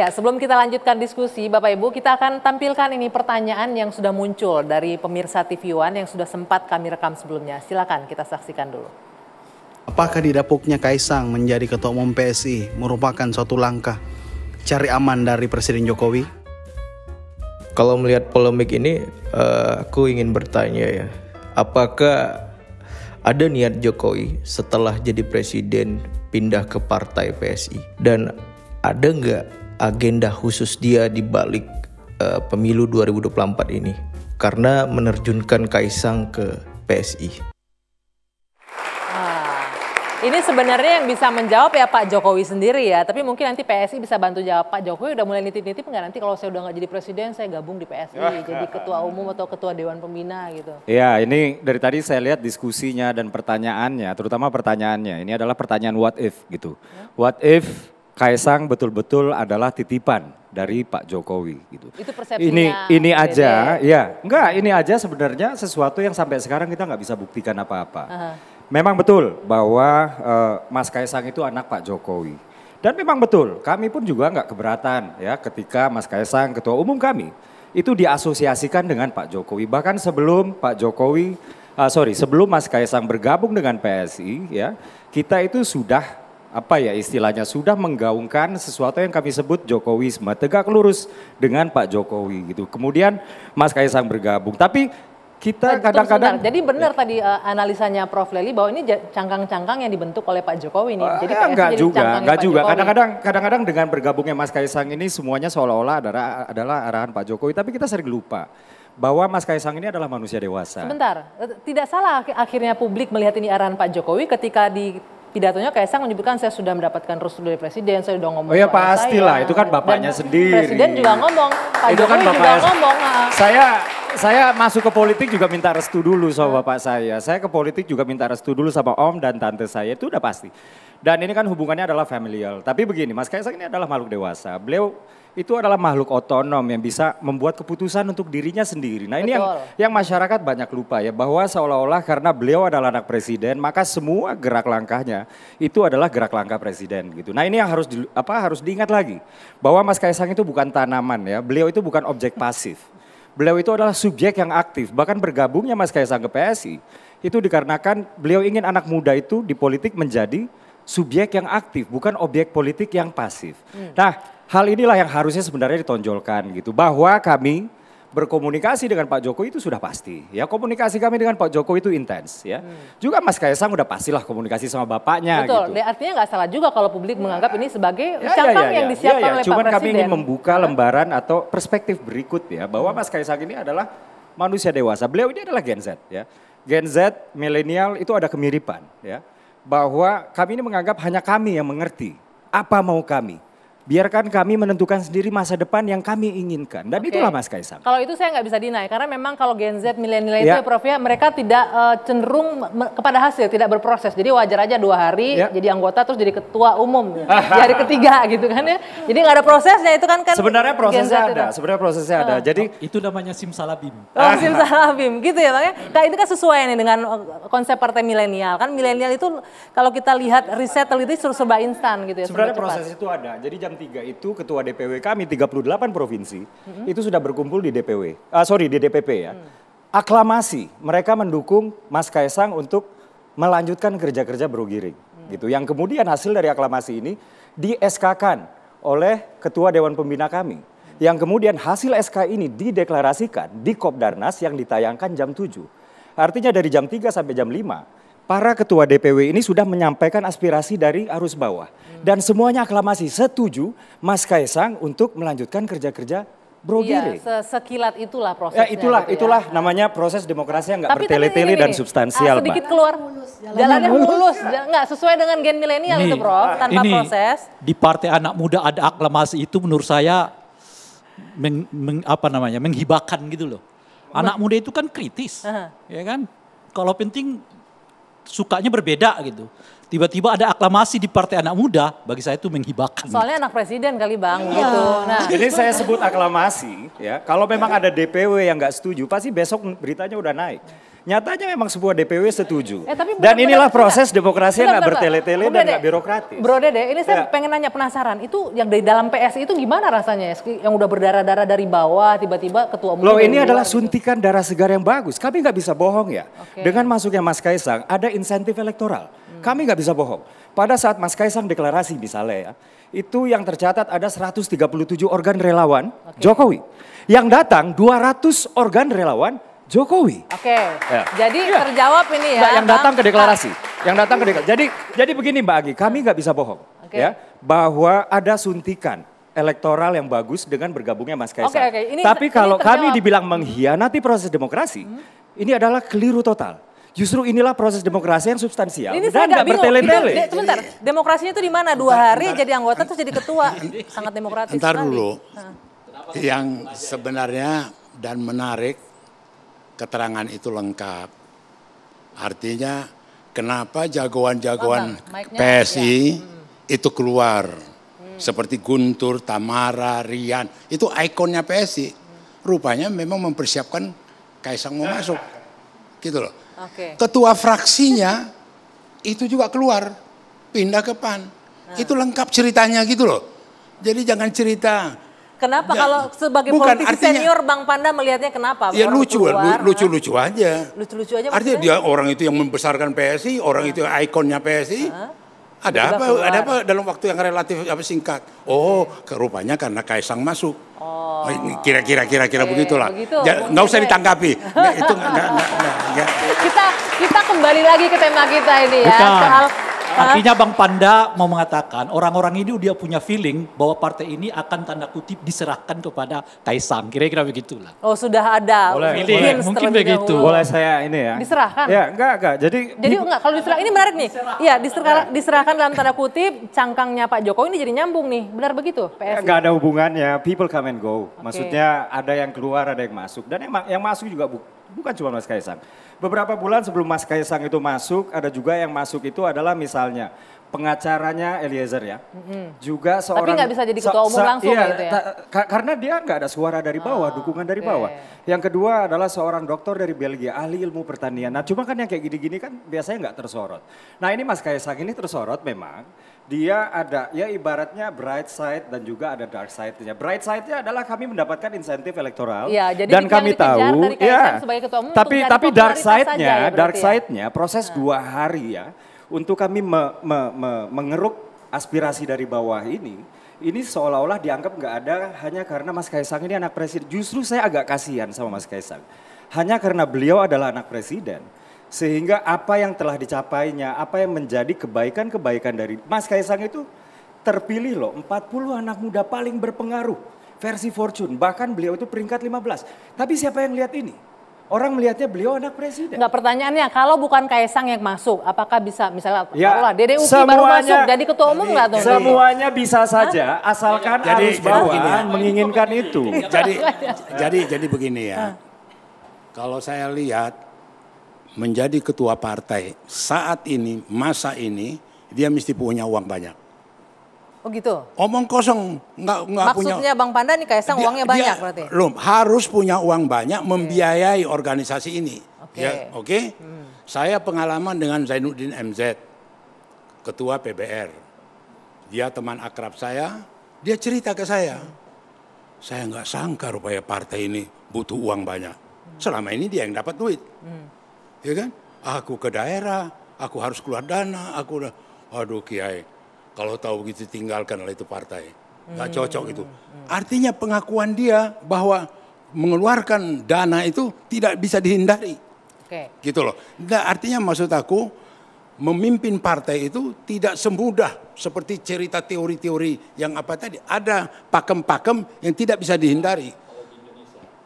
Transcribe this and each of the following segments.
Ya, sebelum kita lanjutkan diskusi, Bapak Ibu, kita akan tampilkan ini pertanyaan yang sudah muncul dari pemirsa TV One yang sudah sempat kami rekam sebelumnya. Silakan kita saksikan dulu. Apakah didapuknya Kaisang menjadi ketua umum PSI merupakan suatu langkah cari aman dari Presiden Jokowi? Kalau melihat polemik ini, eh, aku ingin bertanya ya, apakah ada niat Jokowi setelah jadi presiden pindah ke partai PSI dan ada nggak agenda khusus dia di balik uh, pemilu 2024 ini karena menerjunkan Kaisang ke PSI. Ah, ini sebenarnya yang bisa menjawab ya Pak Jokowi sendiri ya, tapi mungkin nanti PSI bisa bantu jawab. Pak Jokowi udah mulai nitip-nitip nggak nanti kalau saya udah nggak jadi presiden, saya gabung di PSI, ya, jadi ketua umum atau ketua Dewan Pembina gitu. Ya ini dari tadi saya lihat diskusinya dan pertanyaannya, terutama pertanyaannya, ini adalah pertanyaan what if gitu. Ya. What if Kaisang betul-betul adalah titipan dari Pak Jokowi gitu. Itu persepsinya. Ini ini aja, Dede. Ya? ya enggak ini aja sebenarnya sesuatu yang sampai sekarang kita nggak bisa buktikan apa-apa. Uh -huh. Memang betul bahwa uh, Mas Kaisang itu anak Pak Jokowi. Dan memang betul, kami pun juga nggak keberatan ya ketika Mas Kaisang ketua umum kami itu diasosiasikan dengan Pak Jokowi. Bahkan sebelum Pak Jokowi, uh, sorry, sebelum Mas Kaisang bergabung dengan PSI, ya kita itu sudah apa ya istilahnya sudah menggaungkan sesuatu yang kami sebut Jokowi semata tegak lurus dengan Pak Jokowi gitu. Kemudian Mas Kaisang bergabung. Tapi kita kadang-kadang jadi benar ya. tadi uh, analisanya Prof Leli bahwa ini cangkang-cangkang yang dibentuk oleh Pak Jokowi ini jadi ah, ya, enggak jadi juga, enggak Pak juga. Kadang-kadang kadang-kadang dengan bergabungnya Mas Kaisang ini semuanya seolah-olah adalah adalah arahan Pak Jokowi, tapi kita sering lupa bahwa Mas Kaisang ini adalah manusia dewasa. Sebentar, eh, tidak salah akhirnya publik melihat ini arahan Pak Jokowi ketika di pidatonya Kaisang menyebutkan saya sudah mendapatkan restu dari presiden, saya sudah ngomong. Oh ya pastilah, saya. itu kan bapaknya Dan sendiri. Presiden juga ngomong, Pak itu kan Jokowi kan bapaknya juga ngomong. Saya saya masuk ke politik juga minta restu dulu sama bapak saya. Saya ke politik juga minta restu dulu sama om dan tante saya, itu udah pasti. Dan ini kan hubungannya adalah familial. Tapi begini, Mas Kaisang ini adalah makhluk dewasa. Beliau itu adalah makhluk otonom yang bisa membuat keputusan untuk dirinya sendiri. Nah ini Betul. yang yang masyarakat banyak lupa ya bahwa seolah-olah karena beliau adalah anak presiden maka semua gerak langkahnya itu adalah gerak langkah presiden gitu. Nah ini yang harus di, apa harus diingat lagi bahwa Mas Kaisang itu bukan tanaman ya, beliau itu bukan objek pasif. Beliau itu adalah subjek yang aktif. Bahkan bergabungnya Mas Kaisang ke PSI itu dikarenakan beliau ingin anak muda itu di politik menjadi subjek yang aktif, bukan objek politik yang pasif. Hmm. Nah, hal inilah yang harusnya sebenarnya ditonjolkan gitu bahwa kami berkomunikasi dengan Pak Jokowi itu sudah pasti. Ya, komunikasi kami dengan Pak Jokowi itu intens ya. Hmm. Juga Mas Kaisang udah pastilah komunikasi sama bapaknya Betul. gitu. Nah, artinya nggak salah juga kalau publik nah. menganggap ini sebagai ya, ya ucapan ya, ya, ya, yang disiapkan ya, ya. oleh Cuman Pak Presiden. Cuman kami ingin membuka lembaran atau perspektif berikut ya bahwa hmm. Mas Kaisang ini adalah manusia dewasa. Beliau ini adalah Gen Z ya. Gen Z, milenial itu ada kemiripan ya bahwa kami ini menganggap hanya kami yang mengerti apa mau kami biarkan kami menentukan sendiri masa depan yang kami inginkan. Dan okay. itulah Mas Kaisang. Kalau itu saya nggak bisa dinaik karena memang kalau Gen Z milenial itu ya. ya Prof ya mereka tidak uh, cenderung kepada hasil, tidak berproses. Jadi wajar aja dua hari ya. jadi anggota terus jadi ketua umum, jadi ketiga gitu kan ya. Jadi nggak ada prosesnya itu kan kan. Sebenarnya prosesnya ada, itu. sebenarnya prosesnya ada. Ah. Oh. Jadi itu namanya simsalabim. Oh, simsalabim gitu ya Bang ya. Nah, itu kan sesuai nih dengan eh, konsep partai milenial. Kan milenial itu kalau kita lihat riset teliti serba instan gitu ya. Sebenarnya proses itu ada. Jadi jam tiga itu ketua DPW kami 38 provinsi hmm. itu sudah berkumpul di DPW, uh, ah, sorry di DPP ya. Hmm. Aklamasi mereka mendukung Mas Kaisang untuk melanjutkan kerja-kerja Brogiring hmm. gitu. Yang kemudian hasil dari aklamasi ini di-SK-kan oleh ketua dewan pembina kami. Yang kemudian hasil SK ini dideklarasikan di Kopdarnas yang ditayangkan jam 7. Artinya dari jam 3 sampai jam 5 para ketua DPW ini sudah menyampaikan aspirasi dari arus bawah. Hmm. Dan semuanya aklamasi setuju Mas Kaisang untuk melanjutkan kerja-kerja Bro Iya, sekilat itulah ya, prosesnya. Ya, itulah gitu itulah namanya proses demokrasi yang nggak bertele-tele dan substansial, Ah, Sedikit keluar mulus, jalannya mulus, nggak sesuai dengan gen milenial itu, Prof. Tanpa ini, proses. Di partai anak muda ada aklamasi itu menurut saya meng, meng, apa namanya menghibahkan gitu loh. Anak muda itu kan kritis, uh -huh. ya kan. Kalau penting sukanya berbeda gitu. Tiba-tiba ada aklamasi di Partai Anak Muda, bagi saya itu menghibahkan. Soalnya anak presiden kali bang, ya. gitu. Nah. Jadi saya sebut aklamasi, ya. Kalau memang ada DPW yang nggak setuju, pasti besok beritanya udah naik. Nyatanya memang sebuah DPW setuju. Eh, tapi dan inilah proses demokrasi yang nggak bertele-tele dan nggak birokratis. Bro Dede, ini saya ya. pengen nanya penasaran. Itu yang dari dalam PSI itu gimana rasanya? Yang udah berdarah-darah dari bawah, tiba-tiba ketua umum. Loh ini adalah gitu. suntikan darah segar yang bagus. Kami nggak bisa bohong ya. Okay. Dengan masuknya Mas Kaisang, ada insentif elektoral. Hmm. Kami nggak bisa bohong. Pada saat Mas Kaisang deklarasi misalnya ya, itu yang tercatat ada 137 organ relawan okay. Jokowi. Yang datang 200 organ relawan Jokowi. Oke. Ya. Jadi ya. terjawab ini ya. Mbak yang bang. datang ke deklarasi, yang datang ke deklarasi. Jadi jadi begini Mbak Agi, kami nggak bisa bohong okay. ya bahwa ada suntikan elektoral yang bagus dengan bergabungnya Mas Kaisang. Okay, okay. Ini, Tapi kalau ini kami dibilang mengkhianati proses demokrasi, hmm. ini adalah keliru total. Justru inilah proses demokrasi yang substansial ini dan nggak bertele-tele. Sebentar, demokrasinya itu di mana? Dua bentar, hari bentar. jadi anggota terus jadi ketua, sangat demokratis. Bentar dulu. Nah. Yang sebenarnya dan menarik keterangan itu lengkap. Artinya kenapa jagoan-jagoan PSI ya. Hmm. itu keluar. Seperti Guntur, Tamara, Rian, itu ikonnya PSI. Rupanya memang mempersiapkan Kaisang mau masuk. Gitu loh. Okay. Ketua fraksinya itu juga keluar, pindah ke PAN. Nah. Itu lengkap ceritanya gitu loh. Jadi jangan cerita Kenapa kalau sebagai bukan, politisi artinya, senior Bang Panda melihatnya kenapa? Ya lucu, keluar, lucu, lucu aja. Lucu-lucu aja. Artinya dia orang itu yang membesarkan PSI, orang nah. itu ikonnya PSI. Nah. Ada apa? Ada apa dalam waktu yang relatif apa singkat? Oh, rupanya karena Kaisang masuk. Oh. oh kira-kira kira-kira okay. Eh, begitulah. Begitu, ya, nggak usah ditanggapi. nggak, itu nggak, nggak, nggak, nggak. Kita kita kembali lagi ke tema kita ini ya Bukan. soal Artinya Bang Panda mau mengatakan orang-orang ini dia punya feeling bahwa partai ini akan tanda kutip diserahkan kepada Kaisang. Kira-kira begitulah. Oh sudah ada. Boleh, boleh. mungkin begitu. Dahulu. Boleh saya ini ya. Diserahkan. Ya enggak enggak. Jadi jadi ini, enggak kalau diserahkan ini menarik nih. Iya diserahkan, diserahkan dalam tanda kutip cangkangnya Pak Jokowi ini jadi nyambung nih. Benar begitu? PSI. Enggak ada hubungannya. People come and go. Okay. Maksudnya ada yang keluar ada yang masuk dan yang, yang masuk juga bu Bukan cuma Mas Kaisang. Beberapa bulan sebelum Mas Kaisang itu masuk, ada juga yang masuk itu adalah misalnya pengacaranya Eliezer ya. Mm-hmm. Juga seorang Tapi nggak bisa jadi ketua umum langsung iya, gitu ya. Ta, karena dia nggak ada suara dari ah, bawah, oh, dukungan dari okay. bawah. Yang kedua adalah seorang dokter dari Belgia, ahli ilmu pertanian. Nah, cuma kan yang kayak gini-gini kan biasanya nggak tersorot. Nah, ini Mas Kaisang ini tersorot memang. Dia ada ya ibaratnya bright side dan juga ada dark side-nya. Bright side-nya adalah kami mendapatkan insentif elektoral ya, jadi dan kami tahu ya. tapi tapi dark side-nya, ya, dark ya? side-nya proses nah. dua hari ya untuk kami me, me, me, mengeruk aspirasi dari bawah ini, ini seolah-olah dianggap nggak ada hanya karena Mas Kaisang ini anak presiden. Justru saya agak kasihan sama Mas Kaisang. Hanya karena beliau adalah anak presiden, sehingga apa yang telah dicapainya, apa yang menjadi kebaikan-kebaikan dari Mas Kaisang itu terpilih loh 40 anak muda paling berpengaruh versi Fortune. Bahkan beliau itu peringkat 15. Tapi siapa yang lihat ini? Orang melihatnya beliau anak presiden. Enggak pertanyaannya, kalau bukan Kaisang yang masuk, apakah bisa misalnya ya, Allah, Dede Uki baru masuk jadi ketua umum nggak tuh? Semuanya bisa saja Hah? asalkan jadi, arus bawah ya. menginginkan itu. jadi jadi jadi begini ya. Kalau saya lihat menjadi ketua partai saat ini masa ini dia mesti punya uang banyak. Oh gitu. Omong kosong, nggak nggak punya. Maksudnya Bang Panda nih kayak sang uangnya banyak dia, berarti. Belum harus punya uang banyak okay. membiayai organisasi ini. Oke. Okay. Ya, oke. Okay? Hmm. Saya pengalaman dengan Zainuddin MZ, ketua PBR. Dia teman akrab saya, dia cerita ke saya. Saya nggak sangka rupanya partai ini butuh uang banyak. Hmm. Selama ini dia yang dapat duit. Hmm. Ya kan? Aku ke daerah, aku harus keluar dana, aku udah. aduh kiai kalau tahu begitu tinggalkan oleh itu partai. Gak hmm. cocok itu. Hmm, hmm. Artinya pengakuan dia bahwa mengeluarkan dana itu tidak bisa dihindari. Okay. Gitu loh. Nah, artinya maksud aku memimpin partai itu tidak semudah seperti cerita teori-teori yang apa tadi. Ada pakem-pakem yang tidak bisa dihindari.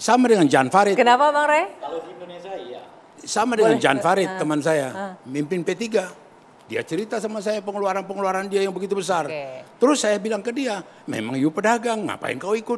Sama dengan Jan Farid. Kenapa Bang Re? Kalau di Indonesia iya. Sama dengan Jan Farid ah. teman saya, ah. mimpin P3. Dia cerita sama saya pengeluaran-pengeluaran dia yang begitu besar. Okay. Terus saya bilang ke dia, memang you pedagang, ngapain kau ikut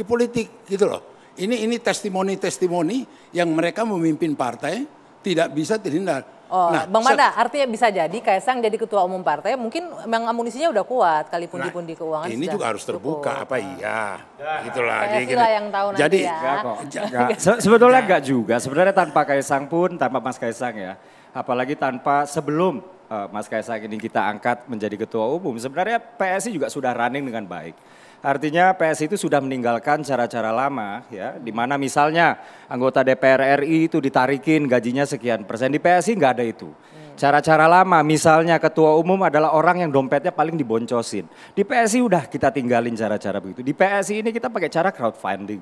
di politik gitu loh. Ini ini testimoni-testimoni yang mereka memimpin partai tidak bisa terhindar. Oh, nah, Bang Mada, artinya bisa jadi Kaisang jadi ketua umum partai, mungkin memang amunisinya udah kuat kali pun nah, di keuangan. Ini juga harus terbuka, cukup. apa iya, nah. lah jadi gitu. yang tahu jadi, nanti ya. Kok, enggak. Se sebetulnya enggak juga, sebenarnya tanpa Kaisang pun, tanpa Mas Kaisang ya, apalagi tanpa sebelum uh, Mas Kaisang ini kita angkat menjadi ketua umum, sebenarnya PSI juga sudah running dengan baik. Artinya PSI itu sudah meninggalkan cara-cara lama ya, di mana misalnya anggota DPR RI itu ditarikin gajinya sekian persen di PSI nggak ada itu. Cara-cara lama misalnya ketua umum adalah orang yang dompetnya paling diboncosin. Di PSI udah kita tinggalin cara-cara begitu. Di PSI ini kita pakai cara crowdfunding.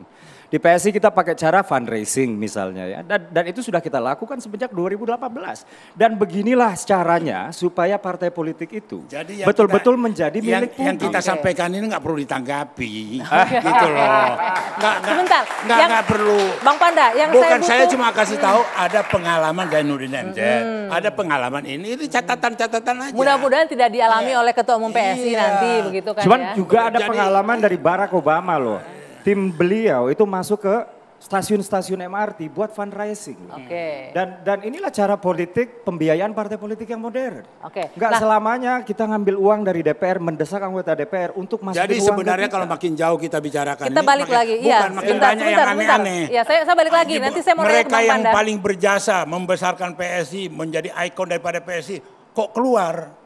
Di PSI kita pakai cara fundraising misalnya ya. Dan, dan itu sudah kita lakukan sejak 2018. Dan beginilah caranya supaya partai politik itu betul-betul menjadi milik publik. Yang kita okay. sampaikan ini nggak perlu ditanggapi. gitu loh. Nggak, Sebentar. Nggak, yang, gak perlu. Bang Panda yang Bukan saya, saya cuma kasih tahu ada pengalaman Nurin MZ. Hmm. Ada pengalaman pengalaman ini itu catatan-catatan aja. Mudah-mudahan tidak dialami ya. oleh ketua umum PSI iya. nanti begitu kan Cuman ya. juga ada Jadi, pengalaman dari Barack Obama loh. Tim beliau itu masuk ke stasiun-stasiun MRT buat fundraising. Oke. Okay. Dan dan inilah cara politik pembiayaan partai politik yang modern. Oke. Okay. Enggak nah, selamanya kita ngambil uang dari DPR mendesak anggota DPR untuk masuk Jadi sebenarnya kalau makin jauh kita bicarakan kita ini, balik makin, lagi. Bukan ya, makin bentar, banyak bentar, yang aneh-aneh. Ya, saya saya balik lagi. Nanti saya mau Mereka yang paling berjasa membesarkan PSI menjadi ikon daripada PSI kok keluar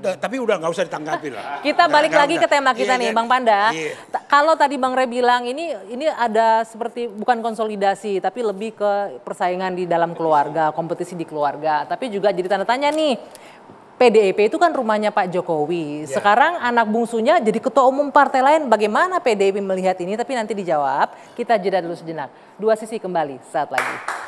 tapi udah nggak usah ditanggapi lah. Kita nah, balik lagi udah. ke tema kita yeah, nih, yeah. Bang Panda. Yeah. Kalau tadi Bang Re bilang ini ini ada seperti bukan konsolidasi, tapi lebih ke persaingan di dalam keluarga, kompetisi di keluarga. Tapi juga jadi tanda tanya nih. PDIP itu kan rumahnya Pak Jokowi. Iya. Sekarang anak bungsunya jadi ketua umum partai lain. Bagaimana PDIP melihat ini? Tapi nanti dijawab. Kita jeda dulu sejenak. Dua sisi kembali saat lagi.